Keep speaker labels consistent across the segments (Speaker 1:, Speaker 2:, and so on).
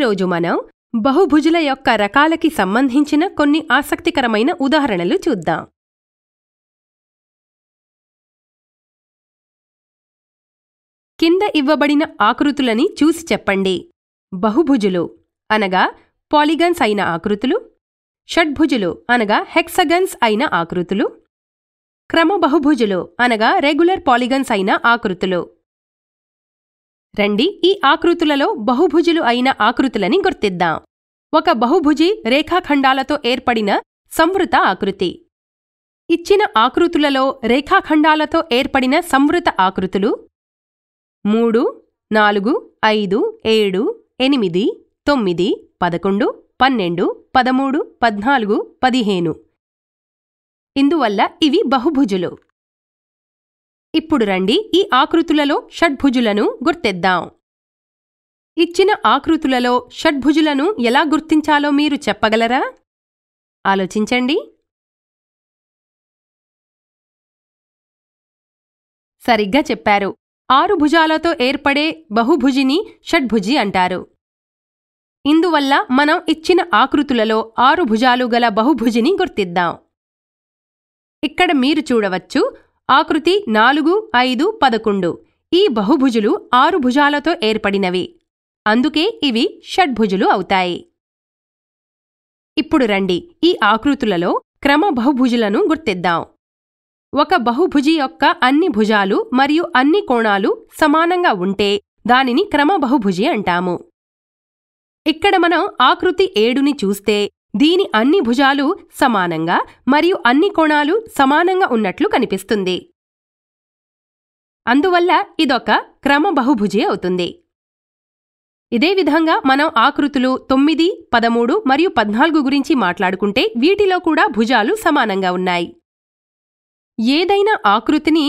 Speaker 1: ఈరోజు మనం బహుభుజుల యొక్క రకాలకి సంబంధించిన కొన్ని ఆసక్తికరమైన ఉదాహరణలు చూద్దాం కింద ఇవ్వబడిన ఆకృతులని చూసి చెప్పండి బహుభుజులు అనగా పాలిగన్స్ అయిన ఆకృతులు షడ్భుజులు అనగా హెక్సగన్స్ అయిన ఆకృతులు క్రమబహుభుజులు అనగా రెగ్యులర్ పాలిగన్స్ అయిన ఆకృతులు రండి ఈ ఆకృతులలో బహుభుజులు అయిన ఆకృతులని గుర్తిద్దాం ఒక బహుభుజి రేఖాఖండాలతో ఏర్పడిన సంవృత ఆకృతి ఇచ్చిన ఆకృతులలో రేఖాఖండాలతో ఏర్పడిన సంవృత ఆకృతులు మూడు నాలుగు ఐదు ఏడు ఎనిమిది తొమ్మిది పదకొండు పన్నెండు పదమూడు పద్నాలుగు పదిహేను ఇందువల్ల ఇవి బహుభుజులు ఇప్పుడు రండి ఈ ఆకృతులలో షడ్భుజులను గుర్తెద్దాం ఇచ్చిన ఆకృతులలో షడ్భుజులను ఎలా గుర్తించాలో మీరు చెప్పగలరా
Speaker 2: ఆలోచించండి
Speaker 1: సరిగ్గా చెప్పారు ఆరు భుజాలతో ఏర్పడే బహుభుజిని షడ్భుజి అంటారు ఇందువల్ల మనం ఇచ్చిన ఆకృతులలో ఆరు భుజాలు గల బహుభుజిని గుర్తిద్దాం ఇక్కడ మీరు చూడవచ్చు ఆకృతి నాలుగు ఐదు పదకొండు ఈ బహుభుజులు ఆరు భుజాలతో ఏర్పడినవి అందుకే ఇవి షడ్భుజులు అవుతాయి ఇప్పుడు రండి ఈ ఆకృతులలో క్రమ బహుభుజులను గుర్తిద్దాం ఒక బహుభుజి యొక్క అన్ని భుజాలు మరియు అన్ని కోణాలు సమానంగా ఉంటే దానిని క్రమ బహుభుజి అంటాము ఇక్కడ మనం ఆకృతి ఏడుని చూస్తే దీని అన్ని భుజాలు సమానంగా మరియు అన్ని కోణాలు సమానంగా ఉన్నట్లు కనిపిస్తుంది అందువల్ల ఇదొక క్రమబహుభుజి అవుతుంది ఇదే విధంగా మనం ఆకృతులు తొమ్మిది పదమూడు మరియు పద్నాలుగు గురించి మాట్లాడుకుంటే వీటిలో కూడా భుజాలు సమానంగా ఉన్నాయి ఏదైనా ఆకృతిని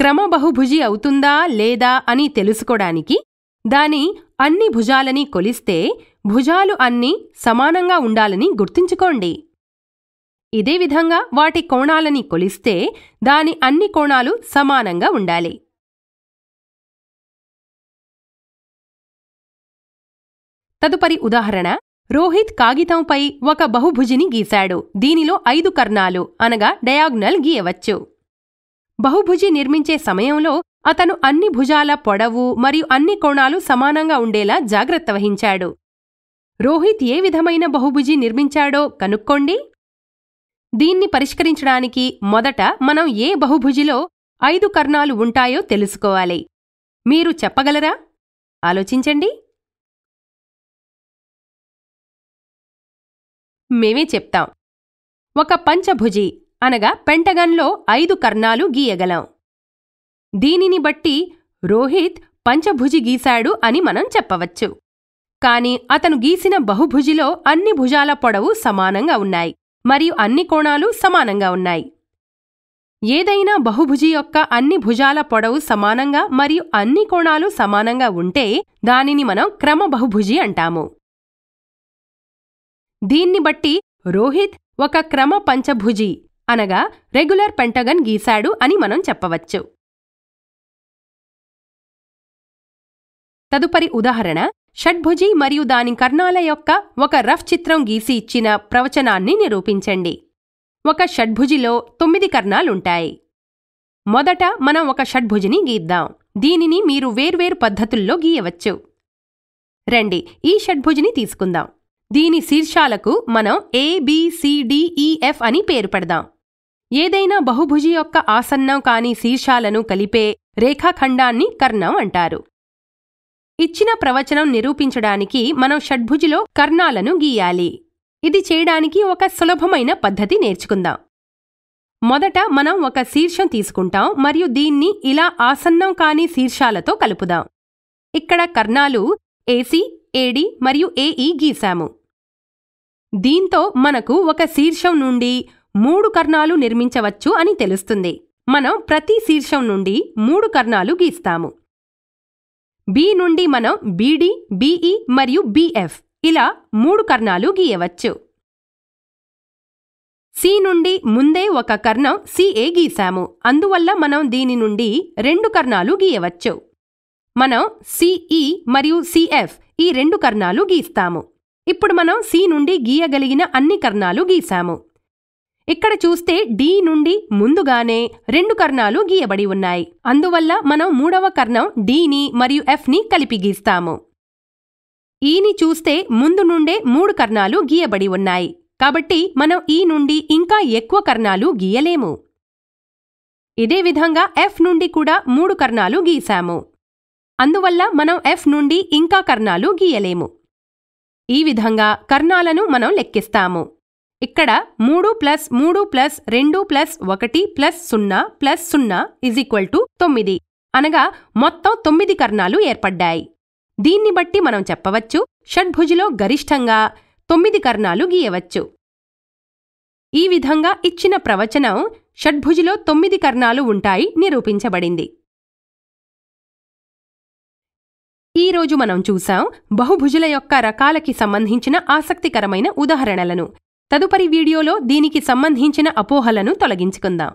Speaker 1: క్రమబహుభుజి అవుతుందా లేదా అని తెలుసుకోడానికి దాని అన్ని భుజాలని కొలిస్తే భుజాలు అన్నీ సమానంగా ఉండాలని గుర్తుంచుకోండి ఇదే విధంగా వాటి కోణాలని కొలిస్తే దాని అన్ని కోణాలు సమానంగా ఉండాలి తదుపరి ఉదాహరణ రోహిత్ కాగితంపై ఒక బహుభుజిని గీశాడు దీనిలో ఐదు కర్ణాలు అనగా డయాగ్నల్ గీయవచ్చు బహుభుజి నిర్మించే సమయంలో అతను అన్ని భుజాల పొడవు మరియు అన్ని కోణాలు సమానంగా ఉండేలా జాగ్రత్త వహించాడు రోహిత్ ఏ విధమైన బహుభుజి నిర్మించాడో కనుక్కోండి దీన్ని పరిష్కరించడానికి మొదట మనం ఏ బహుభుజిలో ఐదు కర్ణాలు ఉంటాయో తెలుసుకోవాలి మీరు చెప్పగలరా ఆలోచించండి
Speaker 2: మేమే చెప్తాం
Speaker 1: ఒక పంచభుజి అనగా పెంటగన్లో ఐదు కర్ణాలు గీయగలం దీనిని బట్టి రోహిత్ పంచభుజి గీశాడు అని మనం చెప్పవచ్చు కాని అతను గీసిన బహుభుజిలో అన్ని భుజాల పొడవు సమానంగా ఉన్నాయి మరియు అన్ని కోణాలు సమానంగా ఉన్నాయి ఏదైనా బహుభుజి యొక్క అన్ని భుజాల పొడవు సమానంగా మరియు అన్ని కోణాలు సమానంగా ఉంటే దానిని మనం క్రమ బహుభుజి అంటాము దీన్ని బట్టి రోహిత్ ఒక క్రమ పంచభుజి అనగా రెగ్యులర్ పెంటగన్ గీశాడు అని మనం చెప్పవచ్చు తదుపరి ఉదాహరణ షడ్భుజి మరియు దాని కర్ణాల యొక్క ఒక రఫ్ చిత్రం గీసి ఇచ్చిన ప్రవచనాన్ని నిరూపించండి ఒక షడ్భుజిలో తొమ్మిది కర్ణాలుంటాయి మొదట మనం ఒక షడ్భుజిని గీద్దాం దీనిని మీరు వేర్వేరు పద్ధతుల్లో గీయవచ్చు రండి ఈ షడ్భుజిని తీసుకుందాం దీని శీర్షాలకు మనం ఏబిసిడిఈఎఫ్ e, అని పేరు పెడదాం ఏదైనా బహుభుజి యొక్క ఆసన్నం కాని శీర్షాలను కలిపే రేఖాఖండాన్ని కర్ణం అంటారు ఇచ్చిన ప్రవచనం నిరూపించడానికి మనం షడ్భుజిలో కర్ణాలను గీయాలి ఇది చేయడానికి ఒక సులభమైన పద్ధతి నేర్చుకుందాం మొదట మనం ఒక శీర్షం తీసుకుంటాం మరియు దీన్ని ఇలా ఆసన్నం కాని శీర్షాలతో కలుపుదాం ఇక్కడ కర్ణాలు ఏసీ ఏడి మరియు ఏఈ e గీశాము దీంతో మనకు ఒక శీర్షం నుండి మూడు కర్ణాలు నిర్మించవచ్చు అని తెలుస్తుంది మనం ప్రతి శీర్షం నుండి మూడు కర్ణాలు గీస్తాము బి నుండి మనం బీడి బీఈ మరియు బిఎఫ్ ఇలా మూడు కర్ణాలు గీయవచ్చు సి నుండి ముందే ఒక కర్ణం సిఏ గీశాము అందువల్ల మనం దీని నుండి రెండు కర్ణాలు గీయవచ్చు మనం సిఈ మరియు సిఎఫ్ ఈ రెండు కర్ణాలు గీస్తాము ఇప్పుడు మనం సి నుండి గీయగలిగిన అన్ని కర్ణాలు గీశాము ఇక్కడ చూస్తే డి నుండి ముందుగానే రెండు కర్ణాలు గీయబడి ఉన్నాయి అందువల్ల మనం మూడవ కర్ణం డీని మరియు ఎఫ్ని కలిపి గీస్తాము ఈని చూస్తే ముందు నుండే మూడు కర్ణాలు గీయబడి ఉన్నాయి కాబట్టి మనం ఈ నుండి ఇంకా ఎక్కువ కర్ణాలు గీయలేము ఇదే విధంగా ఎఫ్ నుండి కూడా మూడు కర్ణాలు గీశాము అందువల్ల మనం ఎఫ్ నుండి ఇంకా కర్ణాలు గీయలేము ఈ విధంగా కర్ణాలను మనం లెక్కిస్తాము ఇక్కడ మూడు ప్లస్ మూడు ప్లస్ రెండు ప్లస్ ఒకటి ప్లస్ సున్నా ప్లస్ సున్నా ఇజ్ ఈక్వల్ టు తొమ్మిది అనగా మొత్తం తొమ్మిది కర్ణాలు ఏర్పడ్డాయి దీన్ని బట్టి మనం చెప్పవచ్చు షడ్భుజిలో గరిష్టంగా తొమ్మిది కర్ణాలు గీయవచ్చు ఈ విధంగా ఇచ్చిన ప్రవచనం షడ్భుజిలో తొమ్మిది కర్ణాలు ఉంటాయి నిరూపించబడింది ఈరోజు మనం చూసాం బహుభుజుల యొక్క రకాలకి సంబంధించిన ఆసక్తికరమైన ఉదాహరణలను తదుపరి వీడియోలో దీనికి సంబంధించిన అపోహలను తొలగించుకుందాం